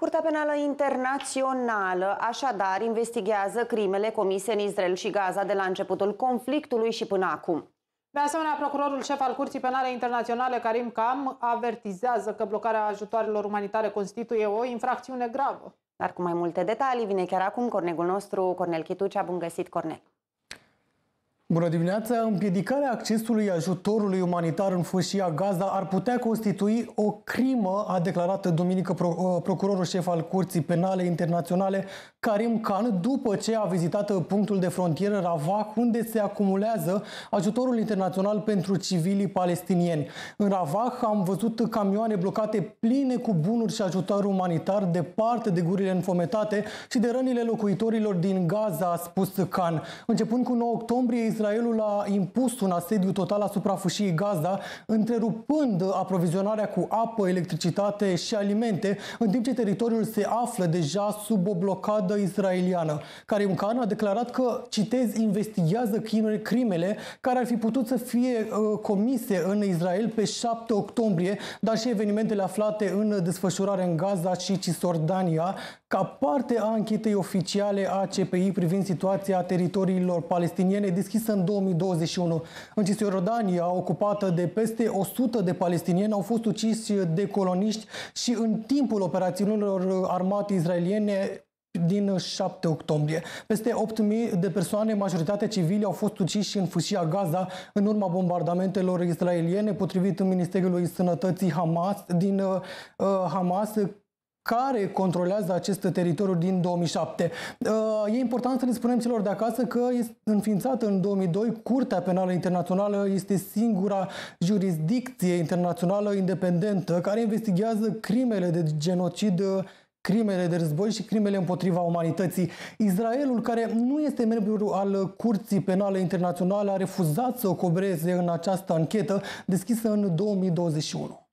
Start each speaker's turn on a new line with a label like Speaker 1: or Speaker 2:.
Speaker 1: Curtea Penală Internațională așadar investigează crimele comise în Israel și Gaza de la începutul conflictului și până acum. De asemenea, procurorul șef al Curții Penale Internaționale, Karim Kam, avertizează că blocarea ajutoarelor umanitare constituie o infracțiune gravă. Dar cu mai multe detalii vine chiar acum cornegul nostru, Cornel Chitucea. Bun găsit, Cornel!
Speaker 2: Bună dimineața! Împiedicarea accesului ajutorului umanitar în fâșia Gaza ar putea constitui o crimă, a declarat duminică uh, procurorul șef al Curții Penale Internaționale Karim Khan după ce a vizitat punctul de frontieră Ravah unde se acumulează ajutorul internațional pentru civilii palestinieni. În Ravah am văzut camioane blocate pline cu bunuri și ajutor umanitar departe de gurile înfometate și de rănile locuitorilor din Gaza, a spus Khan. Începând cu 9 octombrie, Israelul a impus un asediu total asupra fâșiei Gaza, întrerupând aprovizionarea cu apă, electricitate și alimente, în timp ce teritoriul se află deja sub o blocadă israeliană. Karim Khan a declarat că, citez, investigează crimele care ar fi putut să fie uh, comise în Israel pe 7 octombrie, dar și evenimentele aflate în desfășurare în Gaza și Cisordania, ca parte a anchetei oficiale a CPI privind situația teritoriilor palestiniene deschisă în 2021. În Cisjordania, ocupată de peste 100 de palestinieni, au fost uciși de coloniști și în timpul operațiunilor armate izraeliene din 7 octombrie. Peste 8.000 de persoane, majoritatea civile, au fost uciși în fâșia Gaza în urma bombardamentelor israeliene, potrivit Ministerului Sănătății Hamas din uh, Hamas, care controlează acest teritoriu din 2007. Uh, e important să le spunem celor de acasă că este înființată în 2002 Curtea Penală Internațională este singura jurisdicție internațională independentă care investigează crimele de genocid crimele de război și crimele împotriva umanității. Israelul, care nu este membru al Curții Penale Internaționale, a refuzat să cobreze în această anchetă deschisă în 2021.